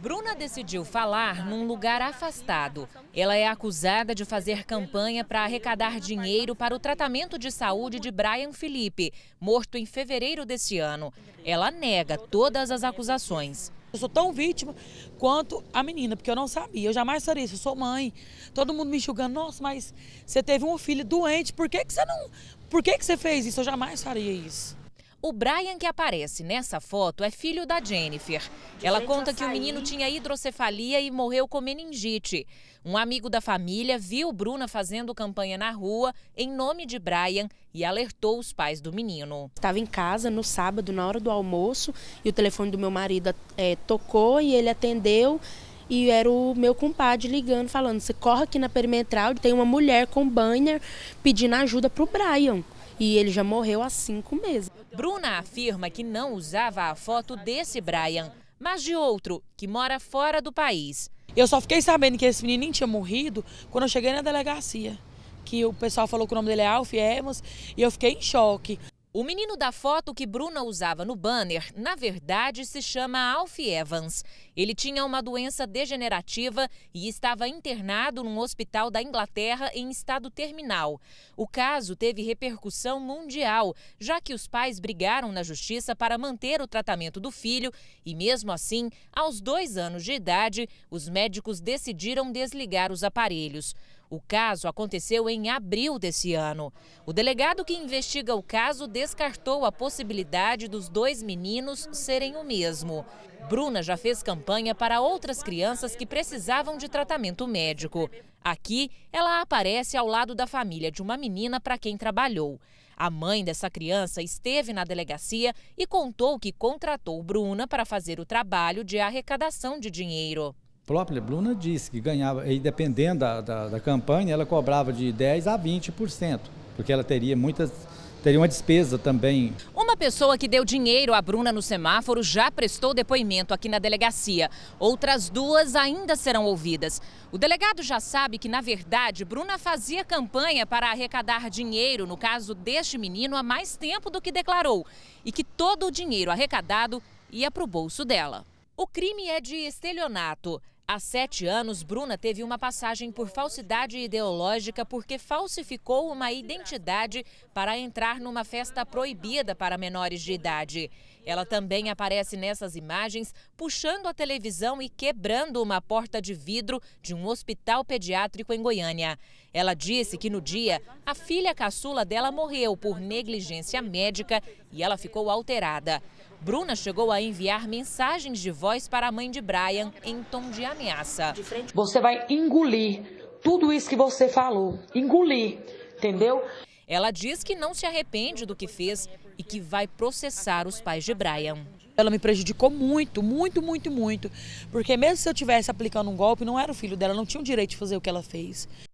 Bruna decidiu falar num lugar afastado. Ela é acusada de fazer campanha para arrecadar dinheiro para o tratamento de saúde de Brian Felipe, morto em fevereiro deste ano. Ela nega todas as acusações. Eu sou tão vítima quanto a menina, porque eu não sabia. Eu jamais faria isso. Eu sou mãe. Todo mundo me julgando. Nossa, mas você teve um filho doente. Por que, que você não. Por que, que você fez isso? Eu jamais faria isso. O Brian que aparece nessa foto é filho da Jennifer. Ela conta que o menino tinha hidrocefalia e morreu com meningite. Um amigo da família viu Bruna fazendo campanha na rua em nome de Brian e alertou os pais do menino. Estava em casa no sábado, na hora do almoço, e o telefone do meu marido é, tocou e ele atendeu e era o meu compadre ligando, falando: você corre aqui na perimetral, tem uma mulher com banner pedindo ajuda para o Brian e ele já morreu há cinco meses. Bruna afirma que não usava a foto desse Brian, mas de outro que mora fora do país. Eu só fiquei sabendo que esse menino nem tinha morrido quando eu cheguei na delegacia, que o pessoal falou que o nome dele é Alf Evans e eu fiquei em choque. O menino da foto que Bruna usava no banner, na verdade, se chama Alf Evans ele tinha uma doença degenerativa e estava internado num hospital da Inglaterra em estado terminal. O caso teve repercussão mundial, já que os pais brigaram na justiça para manter o tratamento do filho e, mesmo assim, aos dois anos de idade, os médicos decidiram desligar os aparelhos. O caso aconteceu em abril desse ano. O delegado que investiga o caso descartou a possibilidade dos dois meninos serem o mesmo. Bruna já fez campanha para outras crianças que precisavam de tratamento médico. Aqui, ela aparece ao lado da família de uma menina para quem trabalhou. A mãe dessa criança esteve na delegacia e contou que contratou Bruna para fazer o trabalho de arrecadação de dinheiro. A própria Bruna disse que ganhava, e dependendo da, da, da campanha, ela cobrava de 10% a 20%, porque ela teria muitas teria uma despesa também pessoa que deu dinheiro à Bruna no semáforo já prestou depoimento aqui na delegacia. Outras duas ainda serão ouvidas. O delegado já sabe que, na verdade, Bruna fazia campanha para arrecadar dinheiro, no caso deste menino, há mais tempo do que declarou. E que todo o dinheiro arrecadado ia para o bolso dela. O crime é de estelionato. Há sete anos, Bruna teve uma passagem por falsidade ideológica porque falsificou uma identidade para entrar numa festa proibida para menores de idade. Ela também aparece nessas imagens puxando a televisão e quebrando uma porta de vidro de um hospital pediátrico em Goiânia. Ela disse que no dia, a filha caçula dela morreu por negligência médica e ela ficou alterada. Bruna chegou a enviar mensagens de voz para a mãe de Brian em tom de ameaça ameaça. Você vai engolir tudo isso que você falou, engolir, entendeu? Ela diz que não se arrepende do que fez e que vai processar os pais de Brian. Ela me prejudicou muito, muito, muito, muito. Porque mesmo se eu tivesse aplicando um golpe, não era o filho dela, não tinha o direito de fazer o que ela fez.